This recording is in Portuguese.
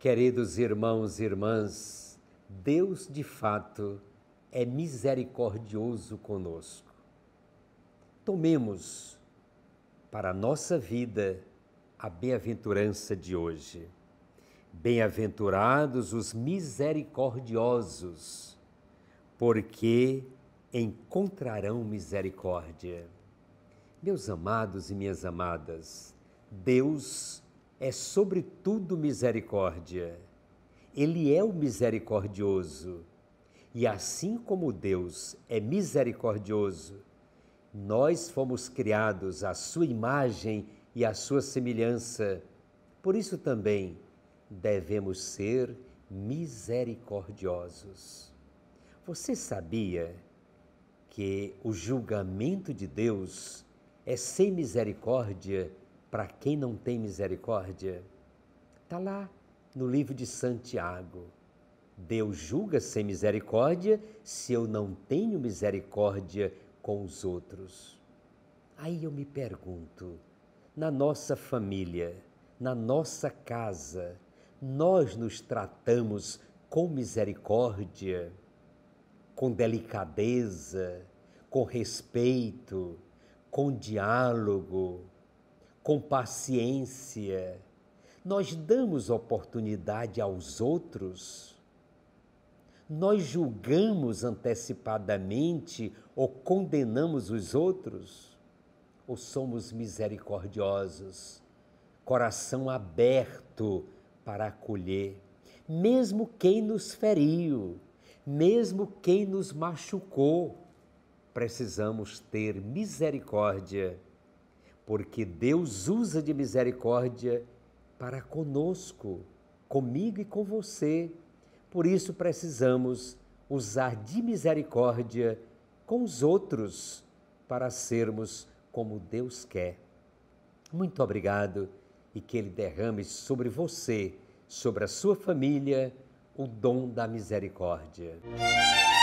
Queridos irmãos e irmãs, Deus de fato é misericordioso conosco. Tomemos para a nossa vida a bem-aventurança de hoje. Bem-aventurados os misericordiosos, porque encontrarão misericórdia. Meus amados e minhas amadas, Deus é, sobretudo, misericórdia. Ele é o misericordioso. E assim como Deus é misericordioso, nós fomos criados à sua imagem e à sua semelhança. Por isso também devemos ser misericordiosos. Você sabia que o julgamento de Deus é sem misericórdia para quem não tem misericórdia? Está lá no livro de Santiago. Deus julga sem misericórdia se eu não tenho misericórdia com os outros. Aí eu me pergunto: na nossa família, na nossa casa, nós nos tratamos com misericórdia, com delicadeza, com respeito, com diálogo, com paciência, nós damos oportunidade aos outros? Nós julgamos antecipadamente ou condenamos os outros? Ou somos misericordiosos, coração aberto para acolher, mesmo quem nos feriu, mesmo quem nos machucou? Precisamos ter misericórdia porque Deus usa de misericórdia para conosco, comigo e com você. Por isso precisamos usar de misericórdia com os outros para sermos como Deus quer. Muito obrigado e que Ele derrame sobre você, sobre a sua família, o dom da misericórdia.